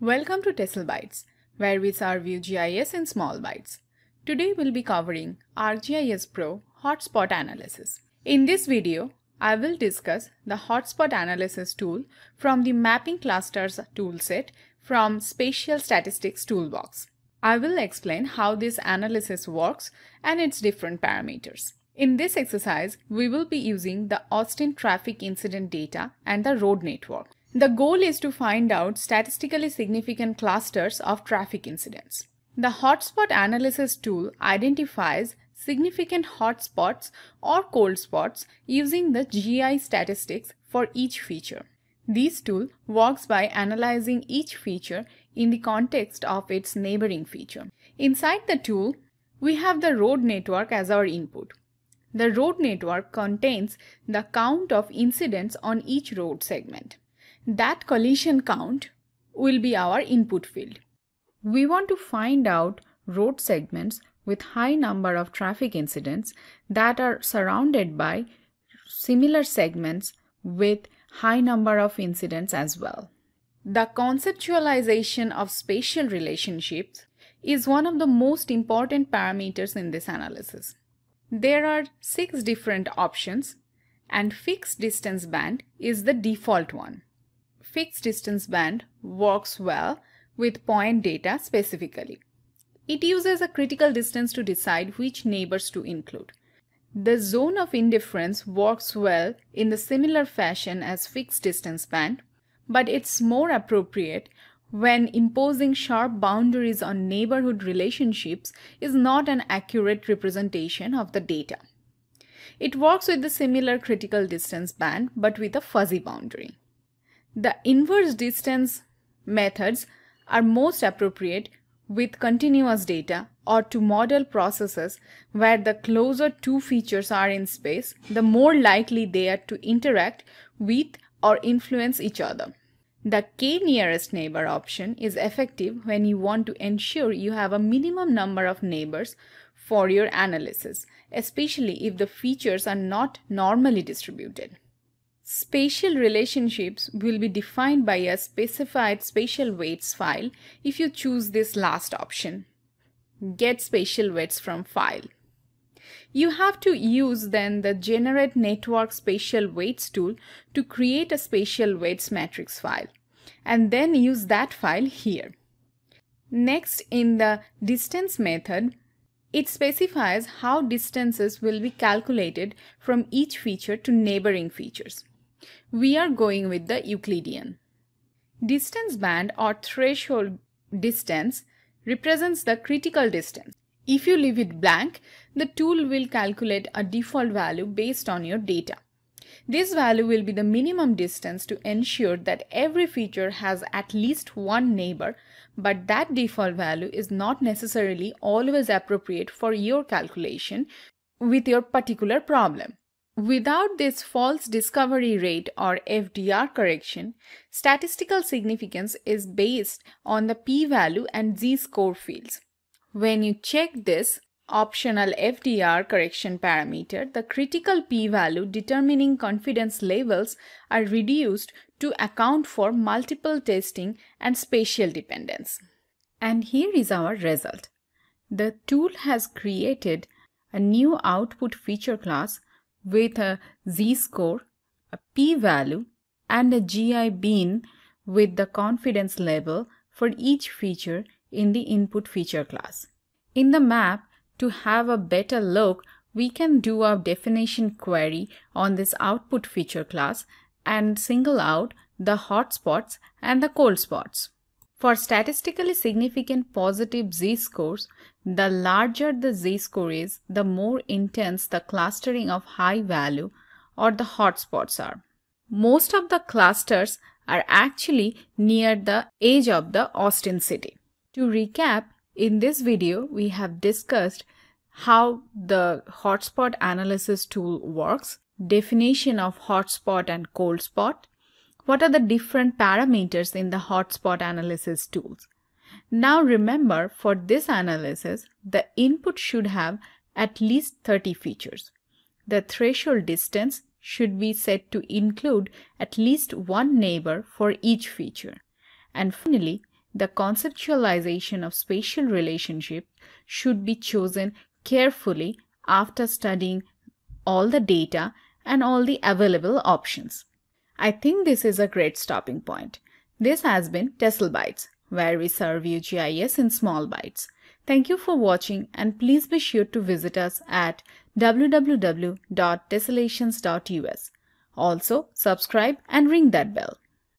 Welcome to Tesla Bytes, where we serve you GIS in small bites. Today we'll be covering ArcGIS Pro Hotspot Analysis. In this video, I will discuss the Hotspot Analysis tool from the Mapping Clusters toolset from Spatial Statistics Toolbox. I will explain how this analysis works and its different parameters. In this exercise, we will be using the Austin traffic incident data and the road network. The goal is to find out statistically significant clusters of traffic incidents. The hotspot analysis tool identifies significant hotspots or cold spots using the GI statistics for each feature. This tool works by analyzing each feature in the context of its neighboring feature. Inside the tool, we have the road network as our input. The road network contains the count of incidents on each road segment. That collision count will be our input field. We want to find out road segments with high number of traffic incidents that are surrounded by similar segments with high number of incidents as well. The conceptualization of spatial relationships is one of the most important parameters in this analysis. There are six different options and fixed distance band is the default one fixed distance band works well with point data specifically. It uses a critical distance to decide which neighbors to include. The zone of indifference works well in the similar fashion as fixed distance band, but it's more appropriate when imposing sharp boundaries on neighborhood relationships is not an accurate representation of the data. It works with the similar critical distance band but with a fuzzy boundary. The inverse distance methods are most appropriate with continuous data or to model processes where the closer two features are in space, the more likely they are to interact with or influence each other. The k nearest neighbor option is effective when you want to ensure you have a minimum number of neighbors for your analysis, especially if the features are not normally distributed. Spatial relationships will be defined by a specified spatial weights file if you choose this last option. Get spatial weights from file. You have to use then the generate network spatial weights tool to create a spatial weights matrix file and then use that file here. Next in the distance method, it specifies how distances will be calculated from each feature to neighboring features. We are going with the Euclidean. Distance band or threshold distance represents the critical distance. If you leave it blank, the tool will calculate a default value based on your data. This value will be the minimum distance to ensure that every feature has at least one neighbor, but that default value is not necessarily always appropriate for your calculation with your particular problem. Without this false discovery rate or FDR correction, statistical significance is based on the p-value and z-score fields. When you check this optional FDR correction parameter, the critical p-value determining confidence levels are reduced to account for multiple testing and spatial dependence. And here is our result. The tool has created a new output feature class with a z-score, a p-value, and a GI bean with the confidence level for each feature in the input feature class. In the map, to have a better look, we can do our definition query on this output feature class and single out the hot spots and the cold spots. For statistically significant positive z-scores, the larger the z-score is, the more intense the clustering of high value or the hotspots are. Most of the clusters are actually near the edge of the Austin city. To recap, in this video, we have discussed how the hotspot analysis tool works, definition of hotspot and cold spot, what are the different parameters in the hotspot analysis tools? Now remember for this analysis, the input should have at least 30 features. The threshold distance should be set to include at least one neighbor for each feature. And finally, the conceptualization of spatial relationship should be chosen carefully after studying all the data and all the available options. I think this is a great stopping point. This has been Tesla Bytes, where we serve you GIS in small bites. Thank you for watching and please be sure to visit us at www.tessellations.us. Also, subscribe and ring that bell.